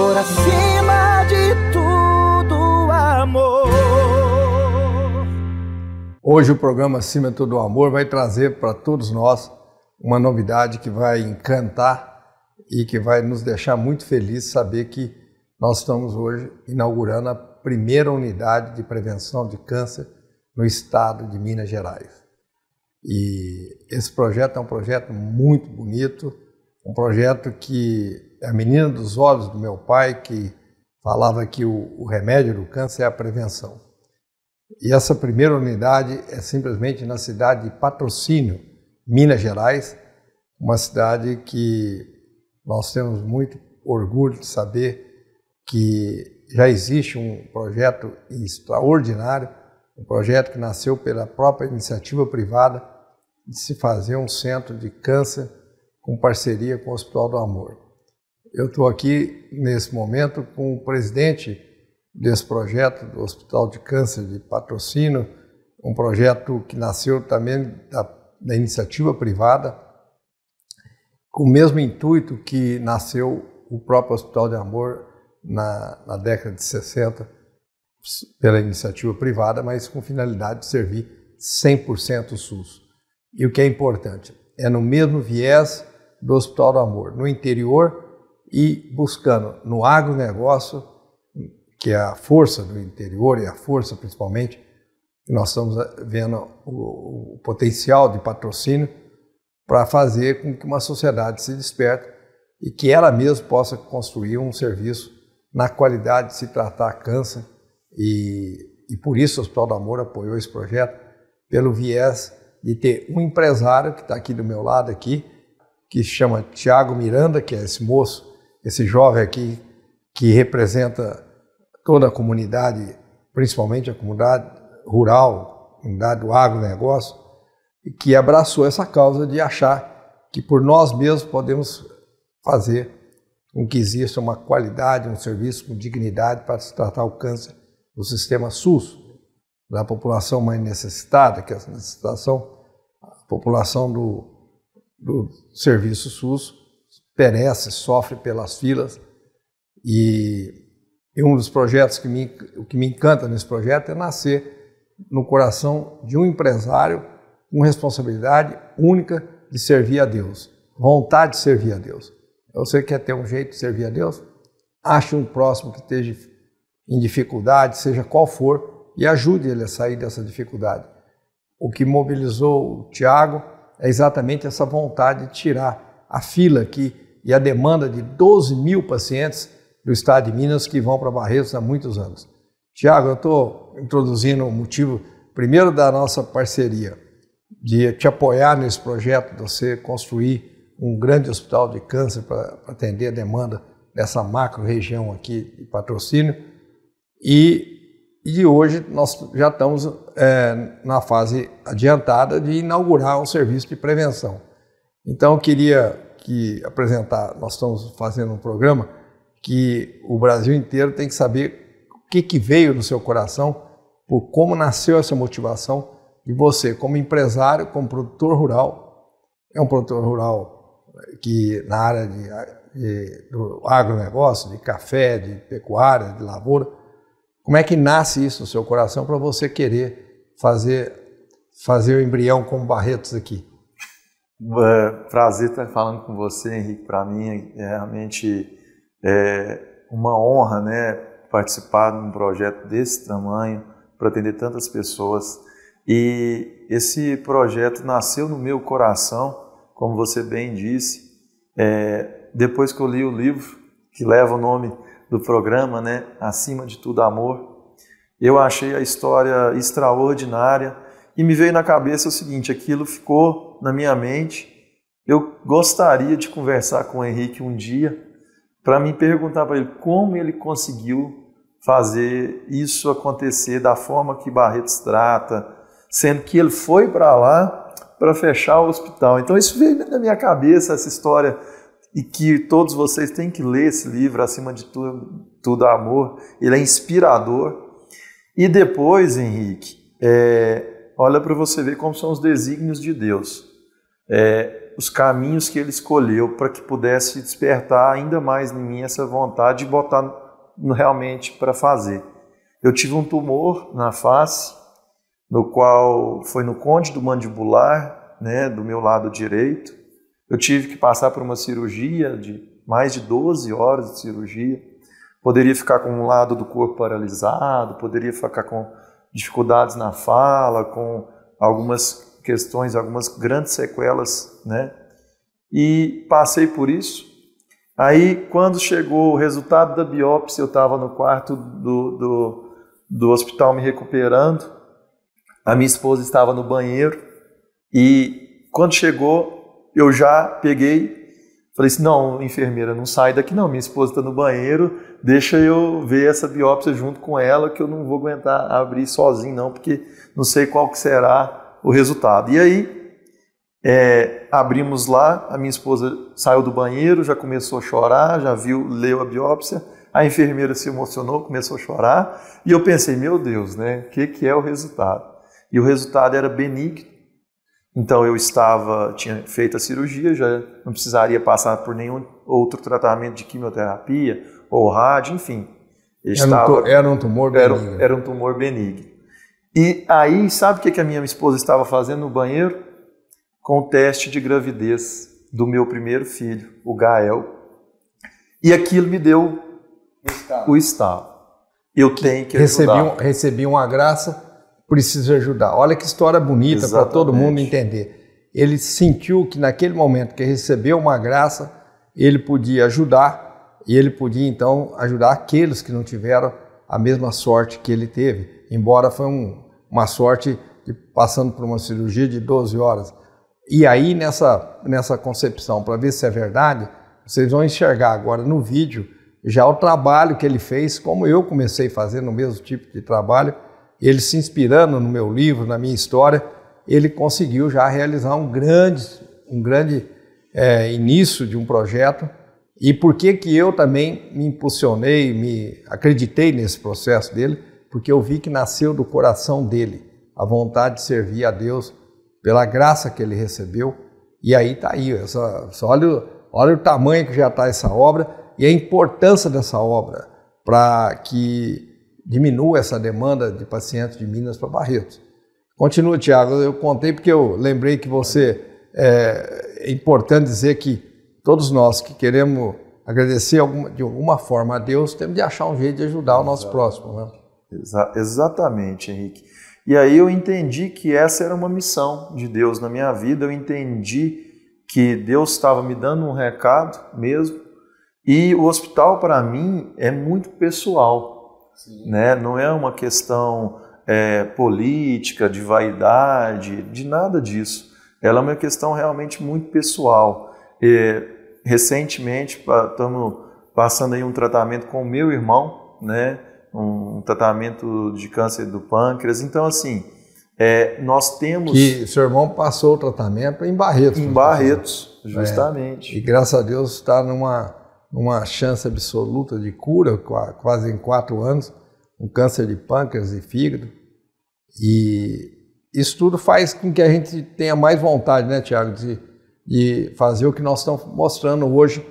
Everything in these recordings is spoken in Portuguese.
por acima de tudo amor. Hoje o programa Acima de Tudo Amor vai trazer para todos nós uma novidade que vai encantar e que vai nos deixar muito felizes saber que nós estamos hoje inaugurando a primeira unidade de prevenção de câncer no estado de Minas Gerais. E esse projeto é um projeto muito bonito, um projeto que a menina dos olhos do meu pai que falava que o, o remédio do câncer é a prevenção. E essa primeira unidade é simplesmente na cidade de Patrocínio, Minas Gerais, uma cidade que nós temos muito orgulho de saber que já existe um projeto extraordinário, um projeto que nasceu pela própria iniciativa privada de se fazer um centro de câncer com parceria com o Hospital do Amor. Eu estou aqui nesse momento com o presidente desse projeto do Hospital de Câncer de Patrocínio, um projeto que nasceu também da, da iniciativa privada, com o mesmo intuito que nasceu o próprio Hospital de Amor na, na década de 60, pela iniciativa privada, mas com finalidade de servir 100% o SUS. E o que é importante, é no mesmo viés do Hospital do Amor. No interior, e buscando no agronegócio, que é a força do interior e a força principalmente, nós estamos eh, vendo o, o potencial de patrocínio para fazer com que uma sociedade se desperte e que ela mesma possa construir um serviço na qualidade de se tratar câncer. E, e por isso o Hospital do Amor apoiou esse projeto, pelo viés de ter um empresário que está aqui do meu lado aqui, que se chama Tiago Miranda, que é esse moço esse jovem aqui que representa toda a comunidade, principalmente a comunidade rural, a comunidade do agronegócio, e que abraçou essa causa de achar que por nós mesmos podemos fazer com que exista uma qualidade, um serviço com dignidade para se tratar o câncer do sistema SUS, da população mais necessitada, que é a necessitação, a população do, do serviço SUS, perece, sofre pelas filas. E, e um dos projetos que me, o que me encanta nesse projeto é nascer no coração de um empresário com responsabilidade única de servir a Deus, vontade de servir a Deus. Você quer é ter um jeito de servir a Deus? Ache um próximo que esteja em dificuldade, seja qual for, e ajude ele a sair dessa dificuldade. O que mobilizou o Tiago é exatamente essa vontade de tirar a fila que e a demanda de 12 mil pacientes do estado de Minas que vão para Barretos há muitos anos. Tiago, eu estou introduzindo o motivo, primeiro, da nossa parceria, de te apoiar nesse projeto, de você construir um grande hospital de câncer para atender a demanda dessa macro região aqui de patrocínio. E, e hoje nós já estamos é, na fase adiantada de inaugurar um serviço de prevenção. Então, eu queria que apresentar. Nós estamos fazendo um programa que o Brasil inteiro tem que saber o que, que veio no seu coração, por como nasceu essa motivação. E você, como empresário, como produtor rural, é um produtor rural que na área de, de, do agronegócio, de café, de pecuária, de lavoura, como é que nasce isso no seu coração para você querer fazer, fazer o embrião como Barretos aqui? É, prazer estar falando com você, Henrique. Para mim é realmente é uma honra, né, participar de um projeto desse tamanho para atender tantas pessoas. E esse projeto nasceu no meu coração, como você bem disse, é, depois que eu li o livro que leva o nome do programa, né, Acima de Tudo Amor. Eu achei a história extraordinária e me veio na cabeça o seguinte: aquilo ficou na minha mente. Eu gostaria de conversar com o Henrique um dia para me perguntar para ele como ele conseguiu fazer isso acontecer da forma que Barretos trata, sendo que ele foi para lá para fechar o hospital. Então isso veio na minha cabeça essa história e que todos vocês têm que ler esse livro acima de tudo, tudo amor. Ele é inspirador. E depois, Henrique, é, olha para você ver como são os desígnios de Deus, é, os caminhos que Ele escolheu para que pudesse despertar ainda mais em mim essa vontade e botar realmente para fazer. Eu tive um tumor na face, no qual foi no do mandibular, né, do meu lado direito. Eu tive que passar por uma cirurgia de mais de 12 horas de cirurgia. Poderia ficar com um lado do corpo paralisado, poderia ficar com dificuldades na fala, com algumas questões, algumas grandes sequelas, né? E passei por isso. Aí, quando chegou o resultado da biópsia, eu estava no quarto do, do, do hospital me recuperando. A minha esposa estava no banheiro. E quando chegou, eu já peguei Falei assim: não, enfermeira, não sai daqui não, minha esposa está no banheiro, deixa eu ver essa biópsia junto com ela, que eu não vou aguentar abrir sozinho não, porque não sei qual que será o resultado. E aí, é, abrimos lá, a minha esposa saiu do banheiro, já começou a chorar, já viu, leu a biópsia, a enfermeira se emocionou, começou a chorar, e eu pensei, meu Deus, né, o que, que é o resultado? E o resultado era benigno, então eu estava, tinha feito a cirurgia, já não precisaria passar por nenhum outro tratamento de quimioterapia ou rádio, enfim. Era, estava, um, era um tumor benigno. Era, era, um tumor benigno. E aí, sabe o que, a minha esposa estava fazendo no banheiro? Com o teste de gravidez do meu primeiro filho, o Gael. E aquilo me deu o estado. O Eu tenho que ajudar. um, recebi uma graça preciso ajudar. Olha que história bonita para todo mundo entender. Ele sentiu que naquele momento que recebeu uma graça, ele podia ajudar e ele podia então ajudar aqueles que não tiveram a mesma sorte que ele teve, embora foi um, uma sorte de, passando por uma cirurgia de 12 horas. E aí nessa nessa concepção, para ver se é verdade, vocês vão enxergar agora no vídeo já o trabalho que ele fez, como eu comecei fazendo o mesmo tipo de trabalho ele se inspirando no meu livro, na minha história, ele conseguiu já realizar um grande, um grande é, início de um projeto. E por que que eu também me impulsionei, me acreditei nesse processo dele? Porque eu vi que nasceu do coração dele a vontade de servir a Deus pela graça que ele recebeu. E aí está aí, essa, olha, olha o tamanho que já está essa obra e a importância dessa obra para que diminua essa demanda de pacientes de Minas para Barretos. Continua, Tiago. Eu contei porque eu lembrei que você é, é, importante dizer que todos nós que queremos agradecer alguma, de alguma forma a Deus temos de achar um jeito de ajudar o nosso próximo. Né? Exa exatamente, Henrique. E aí eu entendi que essa era uma missão de Deus na minha vida. Eu entendi que Deus estava me dando um recado mesmo. E o hospital para mim é muito pessoal né? Não é uma questão é, política, de vaidade, de nada disso. Ela é uma questão realmente muito pessoal. É, recentemente, estamos passando aí um tratamento com o meu irmão, né? Um, um tratamento de câncer do pâncreas. Então, assim, é, nós temos. Que seu irmão passou o tratamento em Barretos. Em Barretos, é. justamente. É, e graças a Deus está numa uma chance absoluta de cura, quase em quatro anos, um câncer de pâncreas e fígado. E isso tudo faz com que a gente tenha mais vontade, né, Tiago, de, de fazer o que nós estamos mostrando hoje.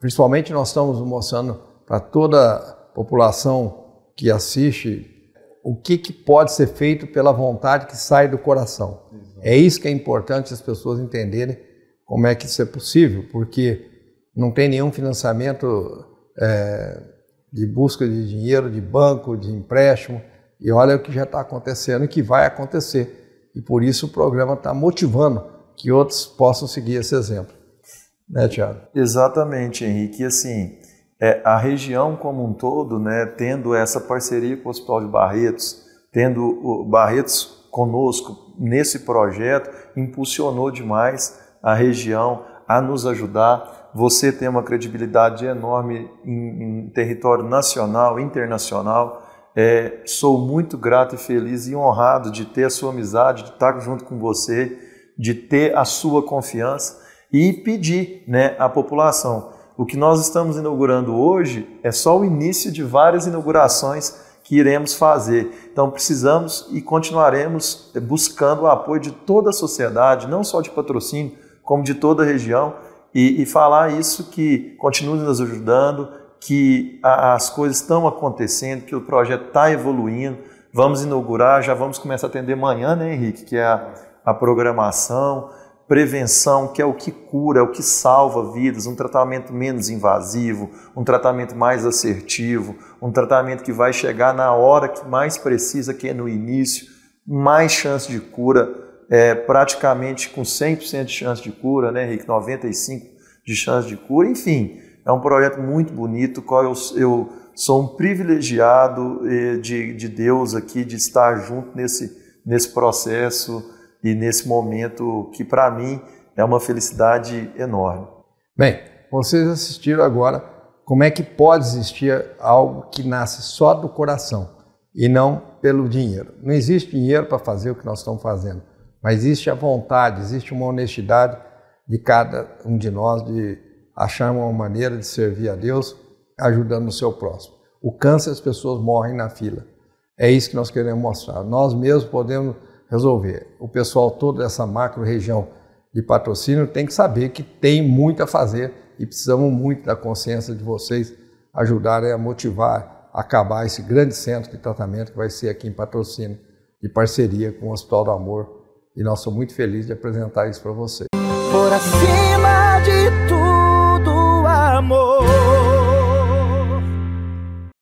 Principalmente nós estamos mostrando para toda a população que assiste o que, que pode ser feito pela vontade que sai do coração. Exato. É isso que é importante as pessoas entenderem como é que isso é possível, porque não tem nenhum financiamento é, de busca de dinheiro, de banco, de empréstimo. E olha o que já está acontecendo e que vai acontecer. E por isso o programa está motivando que outros possam seguir esse exemplo. Né, Tiago? Exatamente, Henrique. E assim, é, a região como um todo, né, tendo essa parceria com o Hospital de Barretos, tendo o Barretos conosco nesse projeto, impulsionou demais a região a nos ajudar, você tem uma credibilidade enorme em, em território nacional, internacional. É, sou muito grato e feliz e honrado de ter a sua amizade, de estar junto com você, de ter a sua confiança e pedir né, à população. O que nós estamos inaugurando hoje é só o início de várias inaugurações que iremos fazer. Então precisamos e continuaremos é, buscando o apoio de toda a sociedade, não só de patrocínio, como de toda a região, e, e falar isso que continue nos ajudando, que a, as coisas estão acontecendo, que o projeto está evoluindo. Vamos inaugurar, já vamos começar a atender amanhã, né, Henrique? Que é a, a programação, prevenção, que é o que cura, é o que salva vidas, um tratamento menos invasivo, um tratamento mais assertivo, um tratamento que vai chegar na hora que mais precisa, que é no início, mais chance de cura é, praticamente com 100% de chance de cura, né, Henrique? 95% de chance de cura, enfim, é um projeto muito bonito, qual eu, eu sou um privilegiado eh, de, de Deus aqui, de estar junto nesse, nesse processo e nesse momento que, para mim, é uma felicidade enorme. Bem, vocês assistiram agora como é que pode existir algo que nasce só do coração e não pelo dinheiro. Não existe dinheiro para fazer o que nós estamos fazendo mas existe a vontade, existe uma honestidade de cada um de nós de achar uma maneira de servir a Deus ajudando o seu próximo. O câncer, as pessoas morrem na fila. É isso que nós queremos mostrar. Nós mesmos podemos resolver. O pessoal todo dessa macro região de patrocínio tem que saber que tem muito a fazer e precisamos muito da consciência de vocês ajudarem a motivar, a acabar esse grande centro de tratamento que vai ser aqui em patrocínio, de parceria com o Hospital do Amor e nós somos muito felizes de apresentar isso para vocês.